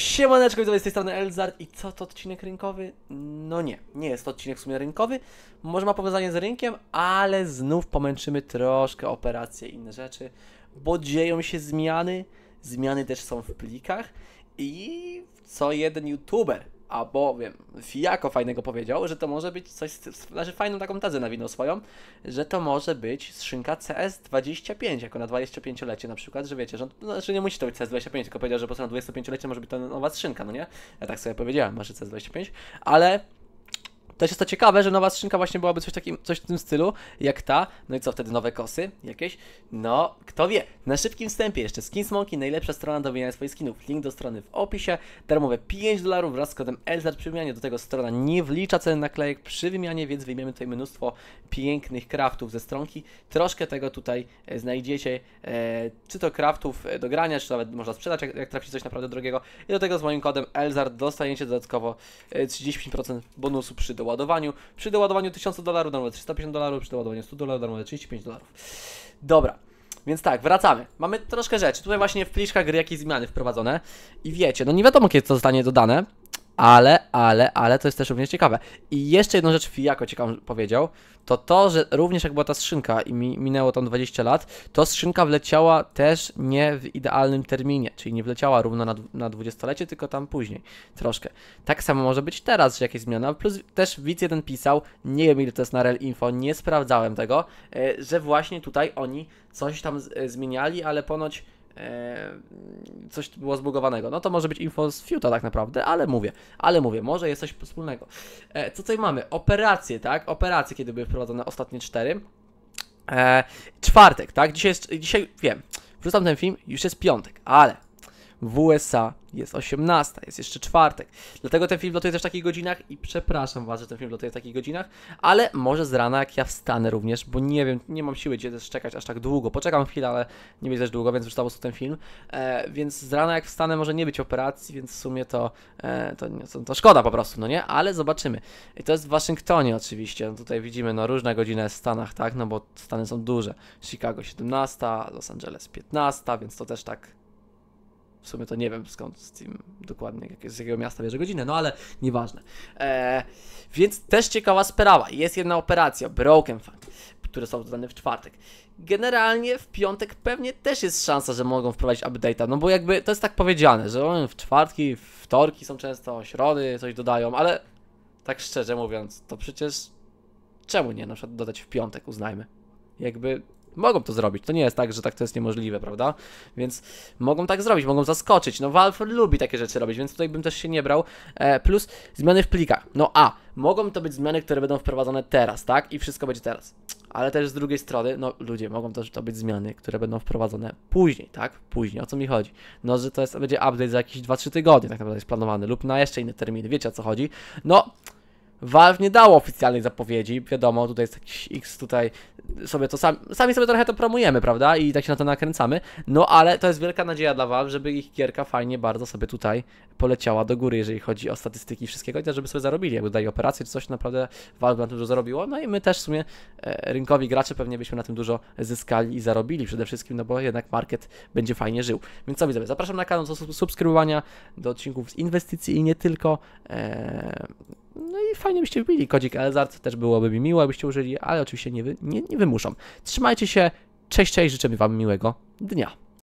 Siemaneczko widzowie, z tej strony Elzard i co to odcinek rynkowy? No nie, nie jest to odcinek w sumie rynkowy, może ma powiązanie z rynkiem, ale znów pomęczymy troszkę operacje i inne rzeczy, bo dzieją się zmiany, Zmiany też są w plikach i co jeden youtuber, a bowiem Fijako fajnego powiedział, że to może być coś, znaczy fajną taką tezę wino swoją, że to może być skrzynka CS25, jako na 25-lecie na przykład, że wiecie, że on, znaczy nie musi to być CS25, tylko powiedział, że po prostu na 25-lecie może być to nowa skrzynka, no nie? Ja tak sobie powiedziałem, może CS25, ale też jest to ciekawe, że nowa skrzynka właśnie byłaby coś, takim, coś w tym stylu jak ta. No i co, wtedy nowe kosy jakieś? No, kto wie. Na szybkim wstępie jeszcze skin Smoky, najlepsza strona do wymiany swoich skinów. Link do strony w opisie. Darmowe 5 dolarów wraz z kodem ELZAR przy wymianie. Do tego strona nie wlicza ceny naklejek przy wymianie, więc wyjmiemy tutaj mnóstwo pięknych kraftów ze stronki. Troszkę tego tutaj e, znajdziecie, e, czy to kraftów e, do grania, czy nawet można sprzedać, jak, jak trafi coś naprawdę drogiego. I do tego z moim kodem ELZAR dostaniecie dodatkowo 35% e, bonusu przy doładowaniu doładowaniu. Przy doładowaniu 1000 dolarów darmowe 350 dolarów, przy doładowaniu 100 dolarów darmowe 35 dolarów. Dobra. Więc tak, wracamy. Mamy troszkę rzeczy. Tutaj właśnie w pliszkach gry jakieś zmiany wprowadzone. I wiecie, no nie wiadomo kiedy to zostanie dodane. Ale, ale, ale to jest też również ciekawe. I jeszcze jedną rzecz Fijako ciekawą powiedział, to to, że również jak była ta skrzynka i mi, minęło tam 20 lat, to skrzynka wleciała też nie w idealnym terminie, czyli nie wleciała równo na, na 20-lecie, tylko tam później troszkę. Tak samo może być teraz, że jakieś zmiana, plus też widz jeden pisał, nie wiem ile to jest na Real Info, nie sprawdzałem tego, e, że właśnie tutaj oni coś tam e, zmieniali, ale ponoć E, coś było zbugowanego. No to może być info z Fiuta tak naprawdę, ale mówię, ale mówię, może jest coś wspólnego. E, co tutaj mamy? Operacje, tak? Operacje, kiedy były wprowadzone ostatnie cztery. E, czwartek, tak? Dzisiaj, jest, dzisiaj wiem, wrzucam ten film, już jest piątek, ale w USA jest 18, jest jeszcze czwartek. Dlatego ten film lotuje też w takich godzinach i przepraszam Was, że ten film lotuje w takich godzinach, ale może z rana jak ja wstanę również, bo nie wiem, nie mam siły gdzie też czekać aż tak długo. Poczekam chwilę, ale nie będzie też długo, więc wrzucam ten film. E, więc z rana jak wstanę może nie być operacji, więc w sumie to, e, to, to, to, szkoda po prostu, no nie? Ale zobaczymy. I to jest w Waszyngtonie oczywiście, no tutaj widzimy no różne godziny w Stanach, tak? No bo Stany są duże. Chicago 17, Los Angeles 15, więc to też tak w sumie to nie wiem skąd z tym dokładnie, z jakiego miasta bierze godzinę, no ale nieważne. Eee, więc też ciekawa sprawa. Jest jedna operacja, Broken Fund, które są dodane w czwartek. Generalnie w piątek pewnie też jest szansa, że mogą wprowadzić update'a, no bo jakby to jest tak powiedziane, że w czwartki, wtorki są często, środy coś dodają, ale tak szczerze mówiąc, to przecież czemu nie na przykład dodać w piątek, uznajmy. Jakby Mogą to zrobić. To nie jest tak, że tak to jest niemożliwe, prawda? Więc mogą tak zrobić, mogą zaskoczyć. No Valve lubi takie rzeczy robić, więc tutaj bym też się nie brał. E, plus zmiany w plikach. No a, mogą to być zmiany, które będą wprowadzone teraz, tak? I wszystko będzie teraz. Ale też z drugiej strony, no ludzie, mogą też to być zmiany, które będą wprowadzone później, tak? Później, o co mi chodzi? No, że to jest, będzie update za jakieś 2-3 tygodnie tak naprawdę jest planowany lub na jeszcze inny termin. wiecie o co chodzi. No... Valve nie dało oficjalnej zapowiedzi, wiadomo, tutaj jest jakiś X tutaj sobie to sami, sami sobie trochę to promujemy, prawda? I tak się na to nakręcamy. No ale to jest wielka nadzieja dla was żeby ich gierka fajnie bardzo sobie tutaj poleciała do góry, jeżeli chodzi o statystyki i wszystkiego, i też żeby sobie zarobili, jakby dali operację czy coś, naprawdę Valve na tym dużo zarobiło. No i my też w sumie e, rynkowi gracze pewnie byśmy na tym dużo zyskali i zarobili przede wszystkim, no bo jednak market będzie fajnie żył. Więc co widzę, zapraszam na kanał do subskrybowania, do odcinków z inwestycji i nie tylko. E, no i fajnie byście wbili kodzik Elzart, też byłoby mi miło, abyście użyli, ale oczywiście nie, wy, nie, nie wymuszą. Trzymajcie się, cześć, cześć, życzę Wam miłego dnia.